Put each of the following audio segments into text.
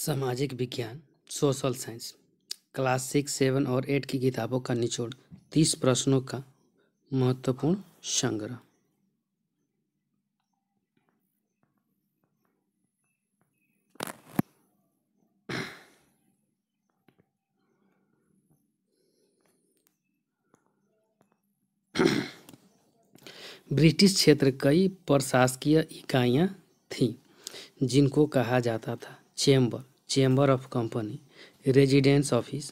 सामाजिक विज्ञान social science class six seven और एट की किताबों का निचोड़ तीस प्रश्नों का महत्वपूर्ण संग्रह ब्रिटिश क्षेत्र कई प्रशासकीय इकाइयाँ थीं जिनको कहा जाता था chamber chamber of company residence office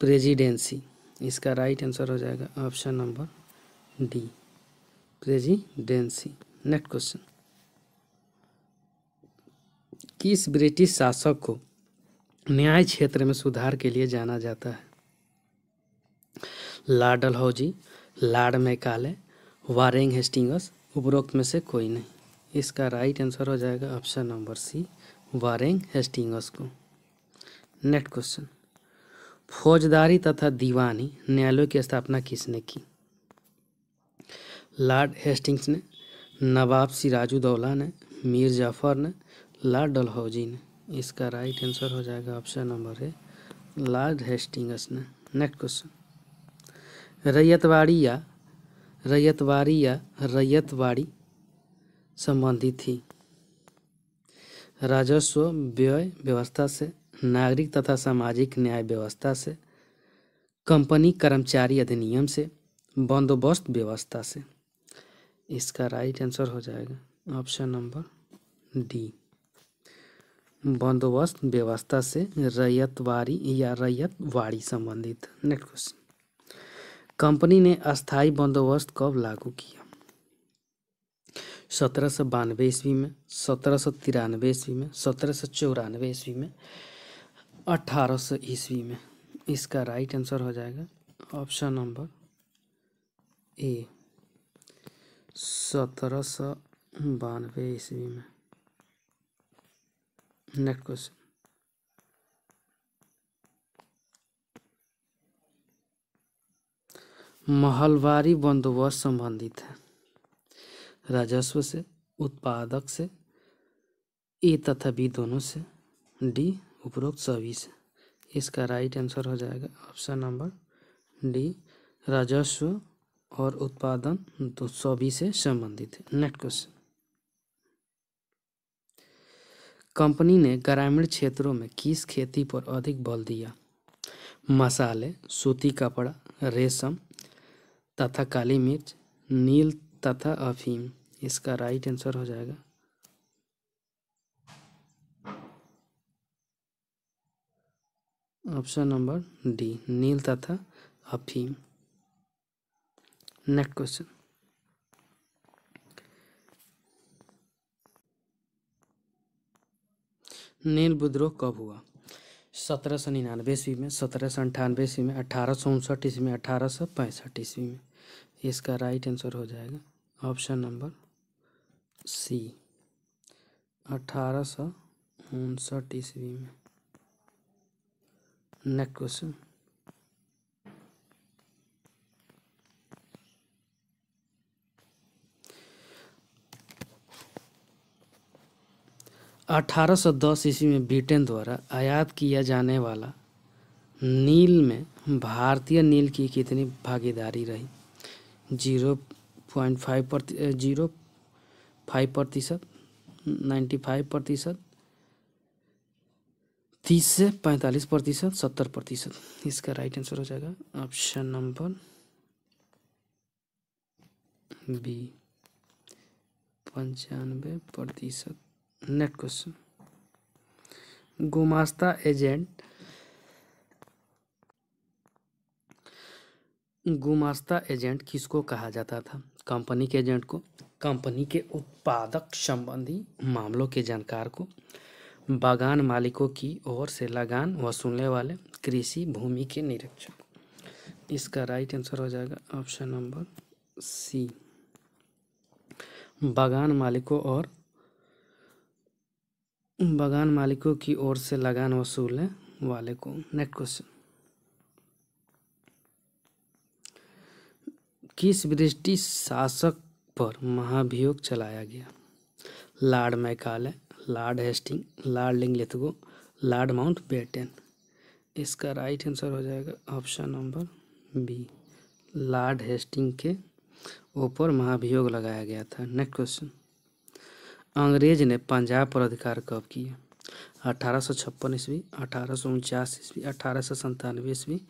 presidency इसका राइट आंसर हो जाएगा option number D presidency next question किस ब्रिटिश शासक को न्याय क्षेत्र में सुधार के लिए जाना जाता है Lord Dalhousie Lord Macaulay Warren Hastings उपरोक्त में से कोई नहीं इसका राइट आंसर हो जाएगा option number C Warren Hastings को नेक्स्ट क्वेश्चन फौजदारी तथा दीवानी न्यायालय की स्थापना किसने की लॉर्ड हेस्टिंग्स ने नवाब सिराजू दौला ने मीर जाफर ने लॉर्ड डलहौजी ने इसका राइट आंसर हो जाएगा ऑप्शन नंबर है लॉर्ड हेस्टिंग्स ने नेक्स्ट क्वेश्चन रैयतवाड़ी या रैयतवाड़ी या रैयतवाड़ी संबंधी थी राजस्व व्यय व्यवस्था से नागरिक तथा सामाजिक न्याय व्यवस्था से कंपनी कर्मचारी अधिनियम से बंदोबस्त व्यवस्था से इसका राइट आंसर हो जाएगा ऑप्शन नंबर डी बंदोबस्त व्यवस्था से रैयतवारी या रैयतवाड़ी संबंधित नेक्स्ट क्वेश्चन कंपनी ने अस्थाई बंदोबस्त कब लागू किया सत्रह सौ बानवे ईस्वी में सत्रह सौ तिरानवे ईस्वी में सत्रह सौ चौरानवे ईस्वी में अठारह सौ ईस्वी में इसका राइट आंसर हो जाएगा ऑप्शन नंबर ए सत्रह सौ बानवे ईस्वी में नेक्स्ट क्वेश्चन महलवारी बंदोबस्त संबंधित है राजस्व से उत्पादक से ए तथा बी दोनों से डी उपरोक्त सभी से इसका राइट आंसर हो जाएगा ऑप्शन नंबर डी राजस्व और उत्पादन दो सभी से संबंधित है नेक्स्ट क्वेश्चन कंपनी ने ग्रामीण क्षेत्रों में किस खेती पर अधिक बल दिया मसाले सूती कपड़ा रेशम तथा काली मिर्च नील तथा अफीम इसका राइट आंसर हो जाएगा ऑप्शन नंबर डी नील तथा अफीम नेक्स्ट क्वेश्चन नील विद्रोह कब हुआ सत्रह सौ निन्यानवे ईस्वी में सत्रह सौ अंठानवे ईस्वी में अठारह सौ उनसठ ईस्वी में अठारह सौ पैंसठ ईस्वी में इसका राइट आंसर हो जाएगा ऑप्शन नंबर सी अठारह सौ उनसठ ईस्वी में नेक्स्ट क्वेश्चन अठारह सौ दस ईस्वी में ब्रिटेन द्वारा आयात किया जाने वाला नील में भारतीय नील की कितनी भागीदारी रही जीरो पॉइंट फाइव प्रति जीरो फाइव प्रतिशत नाइन्टी फाइव प्रतिशत तीस से पैंतालीस प्रतिशत सत्तर प्रतिशत इसका राइट आंसर हो जाएगा ऑप्शन नंबर बी पंचानवे प्रतिशत नेक्स्ट क्वेश्चन गुमास्ता एजेंट गुमास्ता एजेंट किसको कहा जाता था कंपनी के एजेंट को कंपनी के उत्पादक संबंधी मामलों के जानकार को बागान मालिकों की ओर से लगान वसूलने वाले कृषि भूमि के निरीक्षक इसका राइट आंसर हो जाएगा ऑप्शन नंबर सी बागान मालिकों और बागान मालिकों की ओर से लगान वसूलने वाले को नेक्स्ट क्वेश्चन किस ब्रिटिश शासक पर महाभियोग चलाया गया Lord Macaulay Lord Hastings Lord Linlithgow Lord Mountbatten इसका राइट आंसर हो जाएगा option number B Lord Hastings के ऊपर महाभियोग लगाया गया था नेक्स्ट क्वेश्चन अंग्रेज ने पंजाब पर अधिकार कब किया अठारह सौ छप्पन ईस्वी अठारह सौ उनचास ईस्वी अठारह सौ संतानवे ईस्वी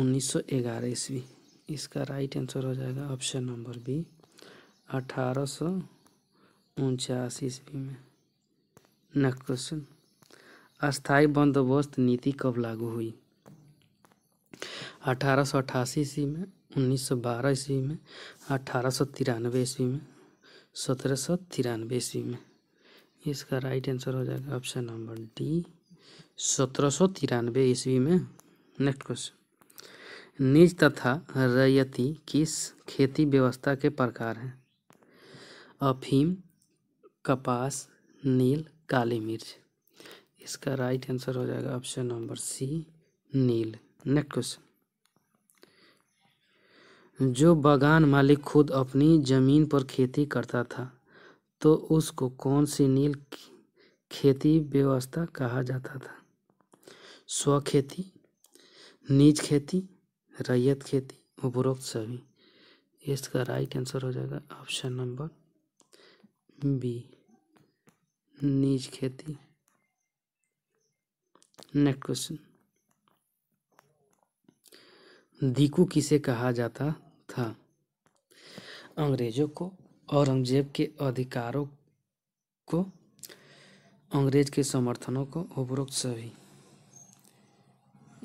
उन्नीस सौ ग्यारह ईस्वी इसका राइट आंसर हो जाएगा ऑप्शन नंबर बी अठारह सौ उनचास ईस्वी में नेक्स्ट क्वेश्चन अस्थाई बंदोबस्त नीति कब लागू हुई अठारह सौ अठासी ईस्वी में उन्नीस सौ बारह ईस्वी में अठारह सौ तिरानवे ईस्वी में सत्रह सौ तिरानवे ईस्वी में इसका राइट आंसर हो जाएगा ऑप्शन नंबर डी सत्रह सौ तिरानवे ईस्वी में नेक्स्ट क्वेश्चन निज तथा रैयती किस खेती व्यवस्था के प्रकार हैं अफीम कपास नील काली मिर्च इसका राइट आंसर हो जाएगा ऑप्शन नंबर सी नील नेक्स्ट क्वेश्चन जो बागान मालिक खुद अपनी जमीन पर खेती करता था तो उसको कौन सी नील खेती व्यवस्था कहा जाता था स्व खेती नीच खेती रैयत खेती उपरोक्त सभी इसका राइट आंसर हो जाएगा ऑप्शन नंबर बी नीज खेती नेक्स्ट क्वेश्चन दीकू किसे कहा जाता था अंग्रेजों को औरंगजेब के अधिकारों को अंग्रेज के समर्थनों को उपरोक्त सभी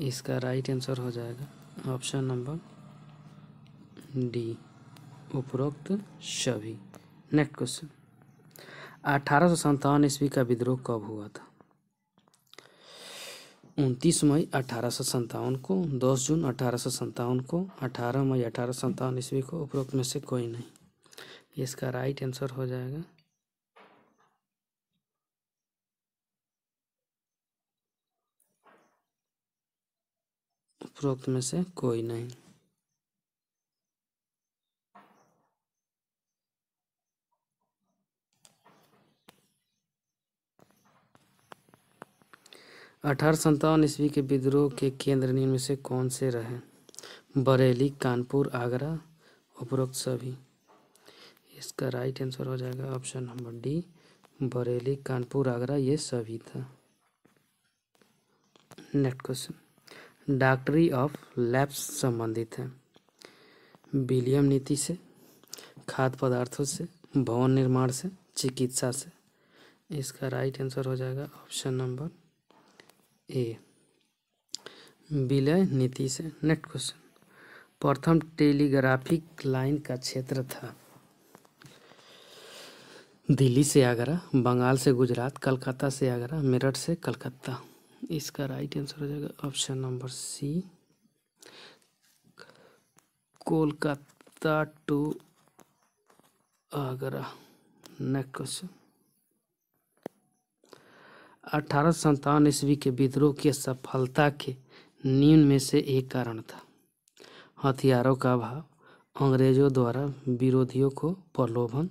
इसका राइट आंसर हो जाएगा ऑप्शन नंबर डी उपरोक्त सभी नेक्स्ट क्वेश्चन अठारह सौ संतावन ईस्वी का विद्रोह कब हुआ था उनतीस मई अठारह सौ संतावन को दस जून अठारह सौ संतावन को अठारह मई अठारह सौ संतावन ईस्वी को उपरोक्त में से कोई नहीं इसका राइट आंसर हो जाएगा उपरोक्त में से कोई नहीं अठारह सत्तावन ईस्वी के विद्रोह के केंद्र निम्न से कौन से रहे बरेली कानपुर आगरा उपरोक्त सभी इसका राइट आंसर हो जाएगा option number D Bareilly Kanpur Agra ये सभी था next question doctrine of lapse संबंधित हैं विलियम नीति से खाद्य पदार्थों से भवन निर्माण से चिकित्सा से इसका राइट आंसर हो जाएगा ऑप्शन नंबर ए विलय नीति से नेक्स्ट क्वेश्चन प्रथम टेलीग्राफिक लाइन का क्षेत्र था दिल्ली से आगरा बंगाल से गुजरात कलकत्ता से आगरा मेरठ से कलकत्ता इसका राइट आंसर हो जाएगा option number C Kolkata to Agra next question अठारह संतावन ईस्वी के विद्रोह की सफलता के निम्न में से एक कारण था हथियारों का अभाव अंग्रेजों द्वारा विरोधियों को प्रलोभन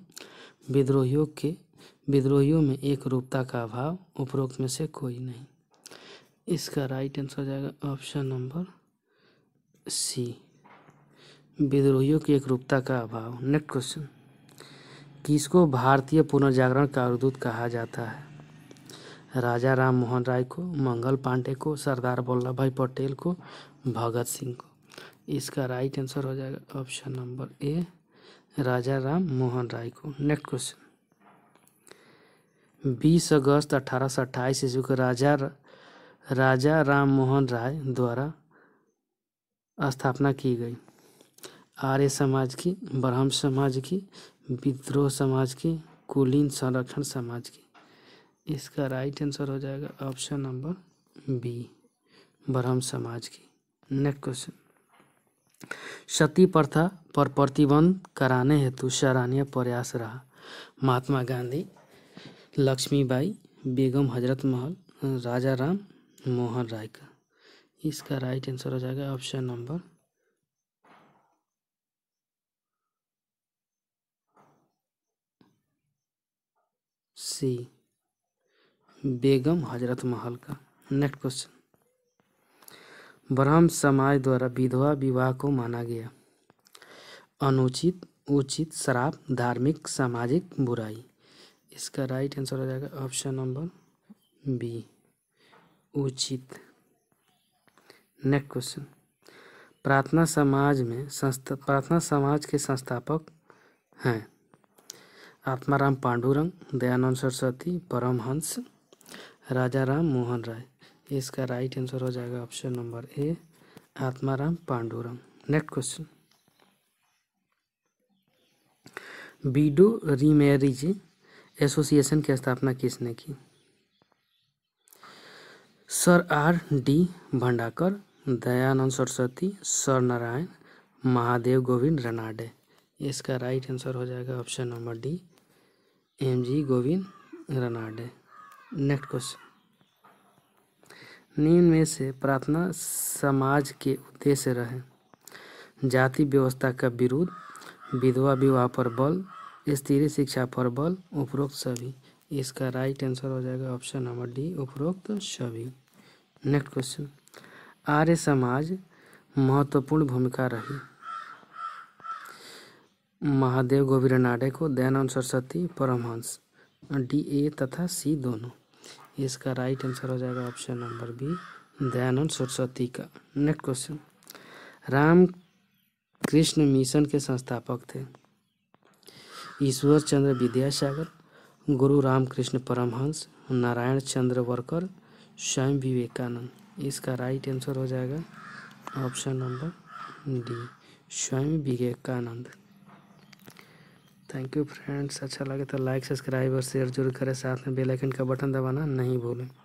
विद्रोहियों के विद्रोहियों में एक रूपता का अभाव उपरोक्त में से कोई नहीं इसका राइट आंसर हो जाएगा ऑप्शन नंबर सी विद्रोहियों की एकरूपता का अभाव नेक्स्ट क्वेश्चन किसको भारतीय पुनर्जागरण का अवधूत कहा जाता है राजा राम मोहन राय को मंगल पांडे को सरदार वल्लभ भाई पटेल को भगत सिंह को इसका राइट आंसर हो जाएगा option number A Raja Ram Mohan Roy को नेक्स्ट क्वेश्चन बीस अगस्त अठारह सौ अट्ठाईस ईस्वी को राजा राजा राम मोहन राय द्वारा स्थापना की गई आर्य समाज की ब्रह्म समाज की विद्रोह समाज की कुलीन संरक्षण समाज की इसका राइट आंसर हो जाएगा ऑप्शन नंबर बी ब्रह्म समाज की नेक्स्ट क्वेश्चन सती प्रथा पर प्रतिबंध कराने हेतु सराहनीय प्रयास रहा महात्मा गांधी लक्ष्मीबाई बेगम हजरत महल राजा राम मोहन राय का इसका राइट आंसर हो जाएगा ऑप्शन नंबर सी बेगम हजरत महल का नेक्स्ट क्वेश्चन ब्रह्म समाज द्वारा विधवा विवाह को माना गया अनुचित उचित शराब धार्मिक सामाजिक बुराई इसका राइट आंसर हो जाएगा ऑप्शन नंबर बी उचित नेक्स्ट क्वेश्चन प्रार्थना समाज में संस्था प्रार्थना समाज के संस्थापक हैं आत्माराम पांडुरंग दयानंद सरस्वती परमहंस राजा राम मोहन राय इसका राइट आंसर हो जाएगा option number A Atmaram Pandurang next question widow remarriage association की स्थापना किसने की sir R D Bhandarkar Dayanand Saraswati sir Narayan Mahadev Govind Ranade इसका राइट आंसर हो जाएगा option number D M G Govind Ranade next question निम्न में से प्रार्थना समाज के उद्देश्य रहे जाति व्यवस्था का विरोध विधवा विवाह पर बल स्त्री शिक्षा पर बल उपरोक्त सभी इसका राइट आंसर हो जाएगा ऑप्शन नंबर डी उपरोक्त सभी नेक्स्ट क्वेश्चन आर्य समाज महत्वपूर्ण भूमिका रही महादेव गोविंद नाडे को दयानंद सरस्वती परमहंस डी ए तथा सी दोनों इसका राइट आंसर हो जाएगा option number B Dayanand Saraswati का next question Ram Krishna mission के संस्थापक थे ईश्वर चंद्र विद्यासागर गुरु रामकृष्ण परमहंस नारायण चंद्र वर्कर स्वयं विवेकानंद इसका राइट आंसर हो जाएगा ऑप्शन नंबर डी स्वयं विवेकानंद थैंक यू फ्रेंड्स अच्छा लगे तो लाइक सब्सक्राइब और शेयर जरूर करें साथ में बेल आइकन का बटन दबाना नहीं भूलें